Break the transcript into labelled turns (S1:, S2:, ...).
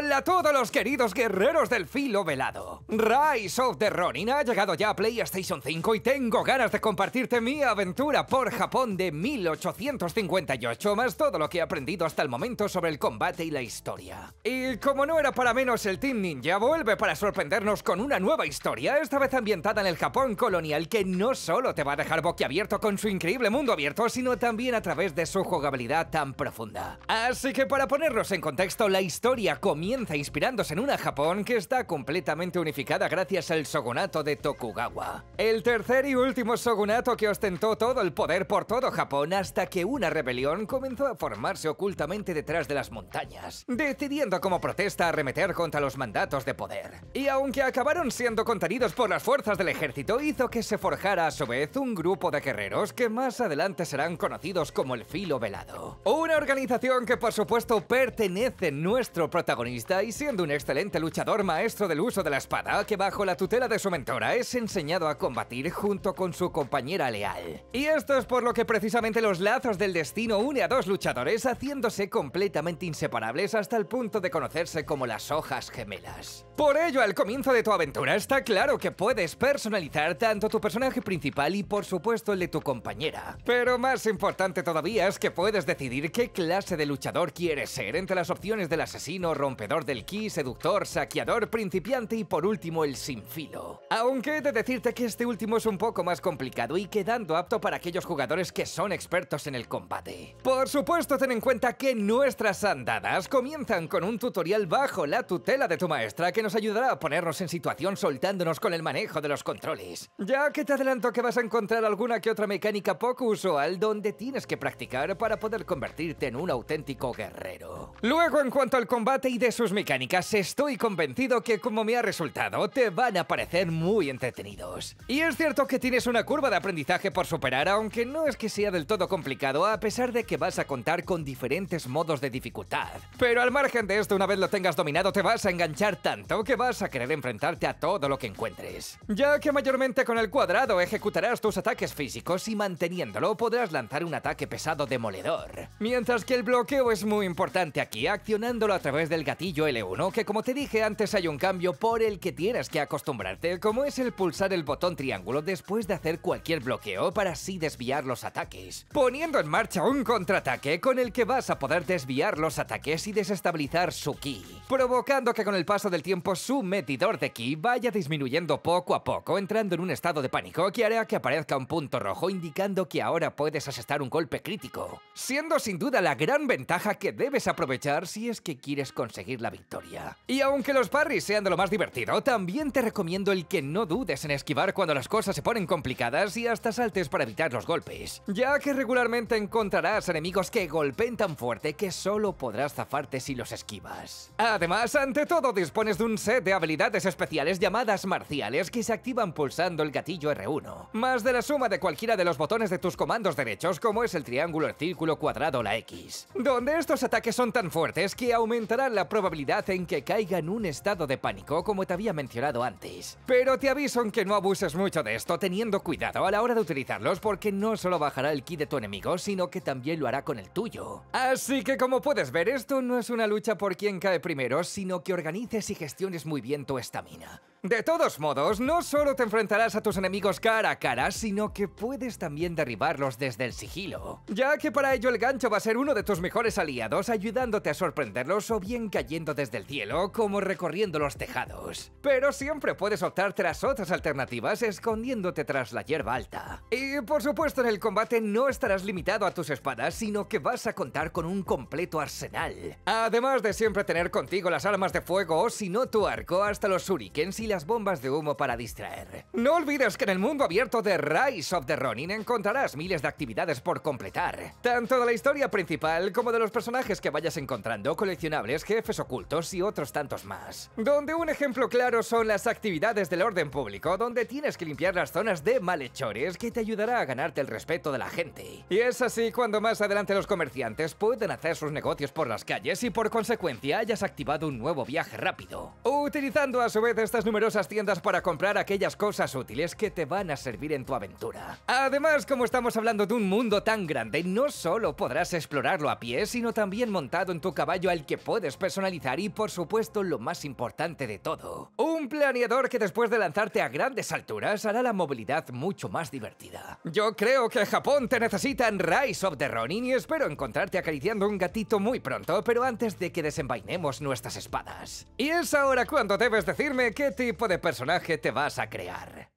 S1: Hola a todos los queridos guerreros del filo velado. Rise of the Ronin ha llegado ya a PlayStation 5 y tengo ganas de compartirte mi aventura por Japón de 1858, más todo lo que he aprendido hasta el momento sobre el combate y la historia. Y como no era para menos, el Team Ninja vuelve para sorprendernos con una nueva historia, esta vez ambientada en el Japón colonial que no solo te va a dejar boquiabierto con su increíble mundo abierto, sino también a través de su jugabilidad tan profunda. Así que para ponernos en contexto, la historia comienza comienza inspirándose en una Japón que está completamente unificada gracias al shogunato de Tokugawa. El tercer y último shogunato que ostentó todo el poder por todo Japón hasta que una rebelión comenzó a formarse ocultamente detrás de las montañas, decidiendo como protesta arremeter contra los mandatos de poder. Y aunque acabaron siendo contenidos por las fuerzas del ejército, hizo que se forjara a su vez un grupo de guerreros que más adelante serán conocidos como el Filo Velado. Una organización que por supuesto pertenece a nuestro protagonista y siendo un excelente luchador maestro del uso de la espada, que bajo la tutela de su mentora es enseñado a combatir junto con su compañera leal. Y esto es por lo que precisamente los lazos del destino une a dos luchadores haciéndose completamente inseparables hasta el punto de conocerse como las hojas gemelas. Por ello, al comienzo de tu aventura está claro que puedes personalizar tanto tu personaje principal y por supuesto el de tu compañera. Pero más importante todavía es que puedes decidir qué clase de luchador quieres ser entre las opciones del asesino, rompe del ki, seductor, saqueador, principiante y por último el sinfilo. Aunque he de decirte que este último es un poco más complicado y quedando apto para aquellos jugadores que son expertos en el combate. Por supuesto, ten en cuenta que nuestras andadas comienzan con un tutorial bajo la tutela de tu maestra que nos ayudará a ponernos en situación soltándonos con el manejo de los controles. Ya que te adelanto que vas a encontrar alguna que otra mecánica poco usual donde tienes que practicar para poder convertirte en un auténtico guerrero. Luego, en cuanto al combate y de sus mecánicas, estoy convencido que como me ha resultado, te van a parecer muy entretenidos. Y es cierto que tienes una curva de aprendizaje por superar, aunque no es que sea del todo complicado, a pesar de que vas a contar con diferentes modos de dificultad. Pero al margen de esto, una vez lo tengas dominado, te vas a enganchar tanto que vas a querer enfrentarte a todo lo que encuentres. Ya que mayormente con el cuadrado ejecutarás tus ataques físicos y manteniéndolo podrás lanzar un ataque pesado demoledor. Mientras que el bloqueo es muy importante aquí, accionándolo a través del gatillo L1, que como te dije antes hay un cambio por el que tienes que acostumbrarte, como es el pulsar el botón triángulo después de hacer cualquier bloqueo para así desviar los ataques, poniendo en marcha un contraataque con el que vas a poder desviar los ataques y desestabilizar su ki, provocando que con el paso del tiempo su metidor de ki vaya disminuyendo poco a poco, entrando en un estado de pánico que hará que aparezca un punto rojo indicando que ahora puedes asestar un golpe crítico, siendo sin duda la gran ventaja que debes aprovechar si es que quieres conseguir la victoria. Y aunque los parries sean de lo más divertido, también te recomiendo el que no dudes en esquivar cuando las cosas se ponen complicadas y hasta saltes para evitar los golpes, ya que regularmente encontrarás enemigos que golpeen tan fuerte que solo podrás zafarte si los esquivas. Además, ante todo dispones de un set de habilidades especiales llamadas marciales que se activan pulsando el gatillo R1, más de la suma de cualquiera de los botones de tus comandos derechos como es el triángulo, el círculo, cuadrado o la X, donde estos ataques son tan fuertes que aumentarán la probabilidad en que caiga en un estado de pánico, como te había mencionado antes. Pero te aviso en que no abuses mucho de esto, teniendo cuidado a la hora de utilizarlos, porque no solo bajará el ki de tu enemigo, sino que también lo hará con el tuyo. Así que como puedes ver, esto no es una lucha por quien cae primero, sino que organices y gestiones muy bien tu estamina. De todos modos, no solo te enfrentarás a tus enemigos cara a cara, sino que puedes también derribarlos desde el sigilo. Ya que para ello el gancho va a ser uno de tus mejores aliados, ayudándote a sorprenderlos o bien cayendo desde el cielo, como recorriendo los tejados. Pero siempre puedes optar tras otras alternativas escondiéndote tras la hierba alta. Y por supuesto en el combate no estarás limitado a tus espadas, sino que vas a contar con un completo arsenal. Además de siempre tener contigo las armas de fuego, si no tu arco hasta los shurikens y las bombas de humo para distraer. No olvides que en el mundo abierto de Rise of the Ronin encontrarás miles de actividades por completar, tanto de la historia principal como de los personajes que vayas encontrando, coleccionables, jefes ocultos y otros tantos más. Donde un ejemplo claro son las actividades del orden público, donde tienes que limpiar las zonas de malhechores que te ayudará a ganarte el respeto de la gente. Y es así cuando más adelante los comerciantes pueden hacer sus negocios por las calles y por consecuencia hayas activado un nuevo viaje rápido. Utilizando a su vez estas numerosas numerosas tiendas para comprar aquellas cosas útiles que te van a servir en tu aventura. Además, como estamos hablando de un mundo tan grande, no solo podrás explorarlo a pie, sino también montado en tu caballo al que puedes personalizar y, por supuesto, lo más importante de todo, un planeador que después de lanzarte a grandes alturas hará la movilidad mucho más divertida. Yo creo que Japón te necesita en Rise of the Ronin y espero encontrarte acariciando un gatito muy pronto, pero antes de que desenvainemos nuestras espadas. Y es ahora cuando debes decirme qué tipo de personaje te vas a crear.